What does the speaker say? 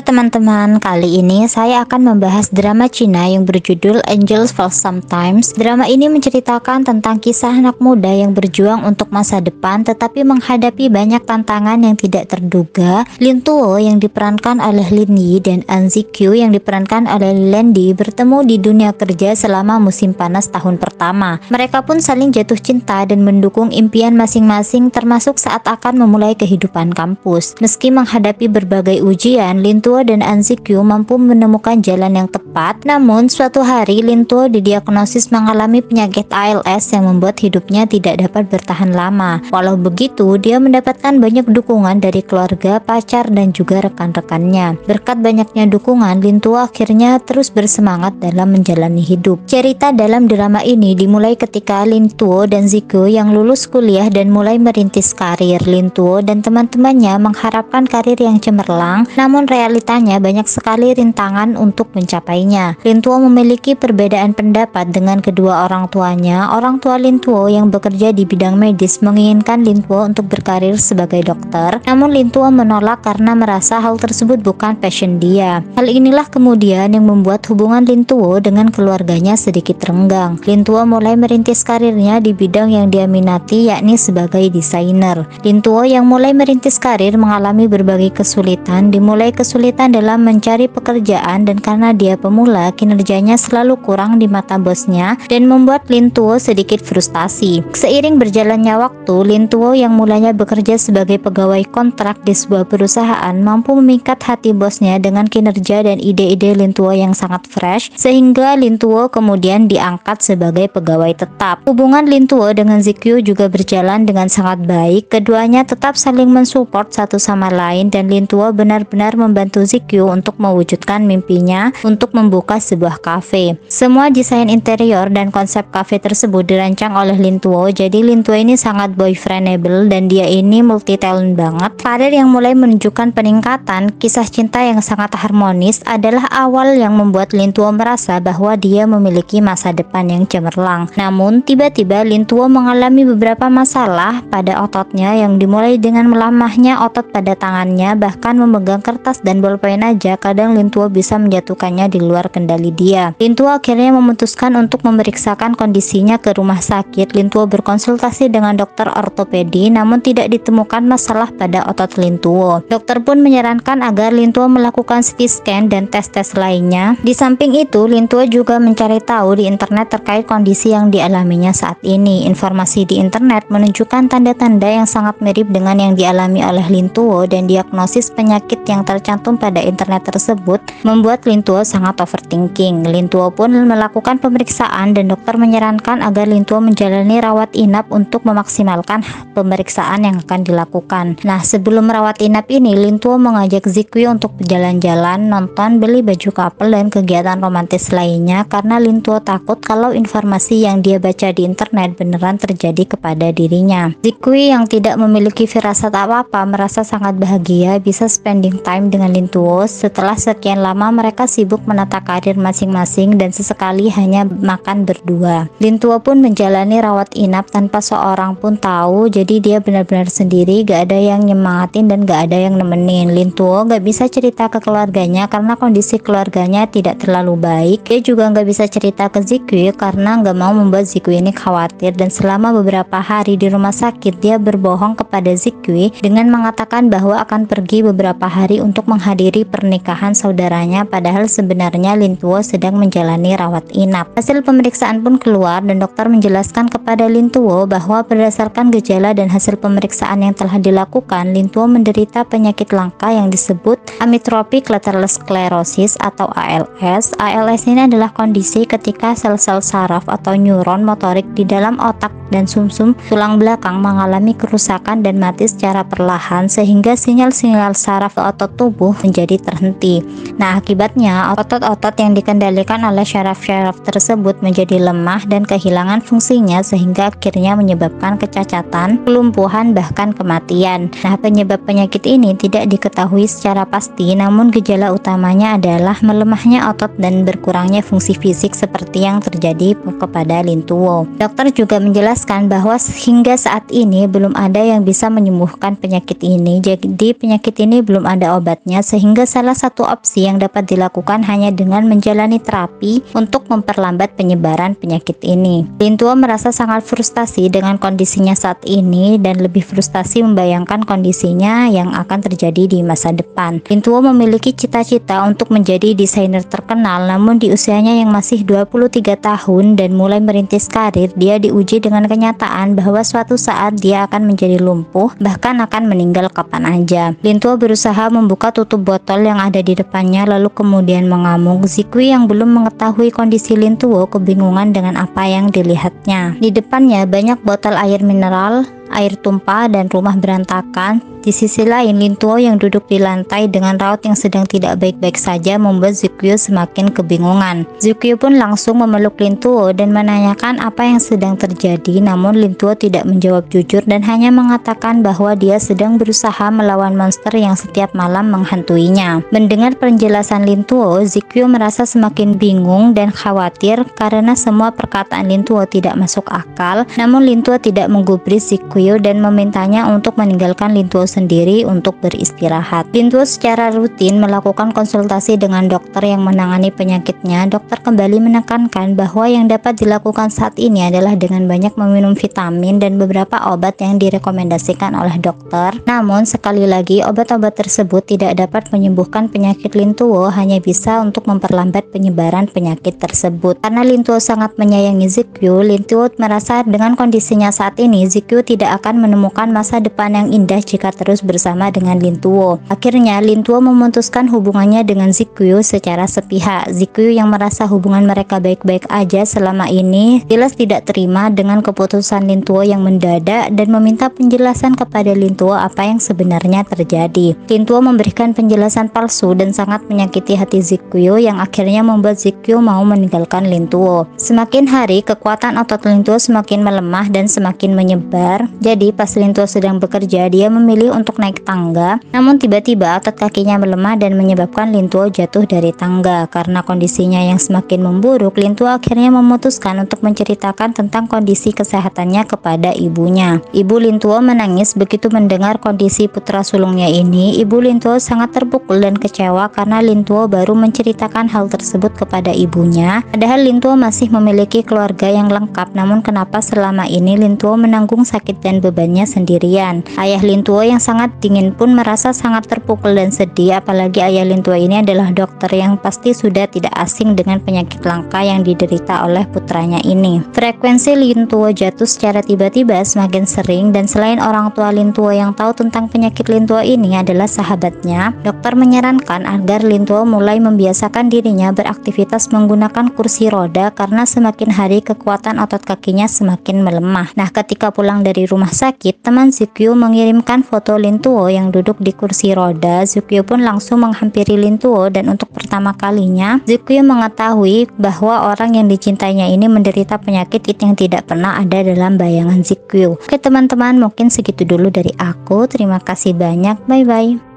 Halo teman-teman, kali ini saya akan membahas drama Cina yang berjudul Angels Fall Sometimes. Drama ini menceritakan tentang kisah anak muda yang berjuang untuk masa depan tetapi menghadapi banyak tantangan yang tidak terduga. Lin Tuo yang diperankan oleh Lin Yi dan An Zikyu yang diperankan oleh Lin Di bertemu di dunia kerja selama musim panas tahun pertama. Mereka pun saling jatuh cinta dan mendukung impian masing-masing termasuk saat akan memulai kehidupan kampus. Meski menghadapi berbagai ujian, Lin Tuo Lintuo dan Anzikyu mampu menemukan jalan yang tepat, namun suatu hari Lintuo didiagnosis mengalami penyakit ALS yang membuat hidupnya tidak dapat bertahan lama. Walau begitu, dia mendapatkan banyak dukungan dari keluarga, pacar, dan juga rekan-rekannya. Berkat banyaknya dukungan, Lintuo akhirnya terus bersemangat dalam menjalani hidup. Cerita dalam drama ini dimulai ketika Lintuo dan Zikyu yang lulus kuliah dan mulai merintis karir. Lintuo dan teman-temannya mengharapkan karir yang cemerlang, namun realitas realitanya banyak sekali rintangan untuk mencapainya. Lintuo memiliki perbedaan pendapat dengan kedua orang tuanya. Orang tua Lintuo yang bekerja di bidang medis menginginkan Lintuo untuk berkarir sebagai dokter, namun Lintuo menolak karena merasa hal tersebut bukan passion dia. Hal inilah kemudian yang membuat hubungan Lintuo dengan keluarganya sedikit renggang. Lintuo mulai merintis karirnya di bidang yang dia minati yakni sebagai desainer. Lintuo yang mulai merintis karir mengalami berbagai kesulitan dimulai kesulitan kesulitan dalam mencari pekerjaan dan karena dia pemula, kinerjanya selalu kurang di mata bosnya dan membuat Lin Tuo sedikit frustasi. Seiring berjalannya waktu, Lin Tuo yang mulanya bekerja sebagai pegawai kontrak di sebuah perusahaan mampu memikat hati bosnya dengan kinerja dan ide-ide Lin Tuo yang sangat fresh, sehingga Lin Tuo kemudian diangkat sebagai pegawai tetap. Hubungan Lin Tuo dengan Zikyu juga berjalan dengan sangat baik, keduanya tetap saling mensupport satu sama lain dan Lin Tuo benar-benar membantu membantu Zikyu untuk mewujudkan mimpinya untuk membuka sebuah kafe. Semua desain interior dan konsep kafe tersebut dirancang oleh Lin Tuo. Jadi Lin Tuo ini sangat boyfriendable dan dia ini multi talent banget. Karir yang mulai menunjukkan peningkatan, kisah cinta yang sangat harmonis adalah awal yang membuat Lin Tuo merasa bahwa dia memiliki masa depan yang cemerlang. Namun tiba-tiba Lin Tuo mengalami beberapa masalah pada ototnya yang dimulai dengan melamahnya otot pada tangannya bahkan memegang kertas dan bolpoin aja, kadang Lintuo bisa menjatuhkannya di luar kendali dia. Lintuo akhirnya memutuskan untuk memeriksakan kondisinya ke rumah sakit. Lintuo berkonsultasi dengan dokter ortopedi, namun tidak ditemukan masalah pada otot Lintuo. Dokter pun menyarankan agar Lintuo melakukan CT scan dan tes-tes lainnya. Di samping itu, Lintuo juga mencari tahu di internet terkait kondisi yang dialaminya saat ini. Informasi di internet menunjukkan tanda-tanda yang sangat mirip dengan yang dialami oleh Lintuo dan diagnosis penyakit yang tercantum tergantung pada internet tersebut membuat Lintuo sangat overthinking. Lintuo pun melakukan pemeriksaan dan dokter menyarankan agar Lintuo menjalani rawat inap untuk memaksimalkan pemeriksaan yang akan dilakukan. Nah, sebelum merawat inap ini, Lintuo mengajak Zikwi untuk berjalan-jalan, nonton, beli baju kapel dan kegiatan romantis lainnya karena Lintuo takut kalau informasi yang dia baca di internet beneran terjadi kepada dirinya. Zikwi yang tidak memiliki firasat apa-apa merasa sangat bahagia bisa spending time dengan Pintuos, setelah sekian lama mereka sibuk menata karir masing-masing dan sesekali hanya makan berdua. Tuo pun menjalani rawat inap tanpa seorang pun tahu, jadi dia benar-benar sendiri, gak ada yang nyemangatin dan gak ada yang nemenin. Lintuo gak bisa cerita ke keluarganya karena kondisi keluarganya tidak terlalu baik. Dia juga gak bisa cerita ke Zikwi karena gak mau membuat Zikwi ini khawatir dan selama beberapa hari di rumah sakit dia berbohong kepada Zikwi dengan mengatakan bahwa akan pergi beberapa hari untuk menghadapi menghadiri pernikahan saudaranya padahal sebenarnya Lintuo sedang menjalani rawat inap. Hasil pemeriksaan pun keluar dan dokter menjelaskan kepada Lintuo bahwa berdasarkan gejala dan hasil pemeriksaan yang telah dilakukan, Lintuo menderita penyakit langka yang disebut amyotrophic lateral sclerosis atau ALS. ALS ini adalah kondisi ketika sel-sel saraf atau neuron motorik di dalam otak dan sumsum tulang belakang mengalami kerusakan dan mati secara perlahan sehingga sinyal-sinyal saraf otot tubuh menjadi terhenti. Nah, akibatnya otot-otot yang dikendalikan oleh syaraf-syaraf tersebut menjadi lemah dan kehilangan fungsinya sehingga akhirnya menyebabkan kecacatan, kelumpuhan, bahkan kematian. Nah, penyebab penyakit ini tidak diketahui secara pasti, namun gejala utamanya adalah melemahnya otot dan berkurangnya fungsi fisik seperti yang terjadi kepada Lintuo. Dokter juga menjelaskan bahwa hingga saat ini belum ada yang bisa menyembuhkan penyakit ini. Jadi, penyakit ini belum ada obatnya sehingga salah satu opsi yang dapat dilakukan hanya dengan menjalani terapi untuk memperlambat penyebaran penyakit ini. Lintua merasa sangat frustasi dengan kondisinya saat ini dan lebih frustasi membayangkan kondisinya yang akan terjadi di masa depan. Lintua memiliki cita-cita untuk menjadi desainer terkenal namun di usianya yang masih 23 tahun dan mulai merintis karir, dia diuji dengan kenyataan bahwa suatu saat dia akan menjadi lumpuh, bahkan akan meninggal kapan aja. Lintua berusaha membuka tutup botol yang ada di depannya tangannya lalu kemudian mengamuk. Zikwi yang belum mengetahui kondisi Lintuo kebingungan dengan apa yang dilihatnya. Di depannya banyak botol air mineral air tumpah dan rumah berantakan. Di sisi lain, Lintuo yang duduk di lantai dengan raut yang sedang tidak baik-baik saja membuat Zukyu semakin kebingungan. Zukyu pun langsung memeluk Lintuo dan menanyakan apa yang sedang terjadi, namun Lintuo tidak menjawab jujur dan hanya mengatakan bahwa dia sedang berusaha melawan monster yang setiap malam menghantuinya. Mendengar penjelasan Lintuo, Zukyu merasa semakin bingung dan khawatir karena semua perkataan Lintuo tidak masuk akal, namun Lintuo tidak menggubris Zukyo Kagyo dan memintanya untuk meninggalkan Lintuo sendiri untuk beristirahat. Lintuo secara rutin melakukan konsultasi dengan dokter yang menangani penyakitnya. Dokter kembali menekankan bahwa yang dapat dilakukan saat ini adalah dengan banyak meminum vitamin dan beberapa obat yang direkomendasikan oleh dokter. Namun sekali lagi obat-obat tersebut tidak dapat menyembuhkan penyakit Lintuo hanya bisa untuk memperlambat penyebaran penyakit tersebut. Karena Lintuo sangat menyayangi Zikyu, Lintuo merasa dengan kondisinya saat ini Zikyu tidak akan menemukan masa depan yang indah jika terus bersama dengan Lintuo. Akhirnya, Lintuo memutuskan hubungannya dengan Zikuyu secara sepihak. Zikuyu yang merasa hubungan mereka baik-baik aja selama ini, jelas tidak terima dengan keputusan Lintuo yang mendadak dan meminta penjelasan kepada Lintuo apa yang sebenarnya terjadi. Lintuo memberikan penjelasan palsu dan sangat menyakiti hati Zikuyo yang akhirnya membuat Zikuyo mau meninggalkan Lintuo. Semakin hari, kekuatan otot Lintuo semakin melemah dan semakin menyebar. Jadi pas Lintua sedang bekerja, dia memilih untuk naik tangga, namun tiba-tiba otot kakinya melemah dan menyebabkan Lintuo jatuh dari tangga. Karena kondisinya yang semakin memburuk, Lintuo akhirnya memutuskan untuk menceritakan tentang kondisi kesehatannya kepada ibunya. Ibu Lintuo menangis begitu mendengar kondisi putra sulungnya ini. Ibu Lintuo sangat terpukul dan kecewa karena Lintuo baru menceritakan hal tersebut kepada ibunya. Padahal Lintuo masih memiliki keluarga yang lengkap, namun kenapa selama ini Lintuo menanggung sakit dan dan bebannya sendirian. Ayah Lintuo yang sangat dingin pun merasa sangat terpukul dan sedih apalagi ayah Lintuo ini adalah dokter yang pasti sudah tidak asing dengan penyakit langka yang diderita oleh putranya ini. Frekuensi Lintuo jatuh secara tiba-tiba semakin sering dan selain orang tua Lintuo yang tahu tentang penyakit Lintuo ini adalah sahabatnya, dokter menyarankan agar Lintuo mulai membiasakan dirinya beraktivitas menggunakan kursi roda karena semakin hari kekuatan otot kakinya semakin melemah. Nah, ketika pulang dari rumah rumah sakit, teman Zukyu mengirimkan foto Lintuo yang duduk di kursi roda. Zukyu pun langsung menghampiri Lintuo dan untuk pertama kalinya, Zukyu mengetahui bahwa orang yang dicintainya ini menderita penyakit itu yang tidak pernah ada dalam bayangan Zukyu. Oke teman-teman, mungkin segitu dulu dari aku. Terima kasih banyak. Bye-bye.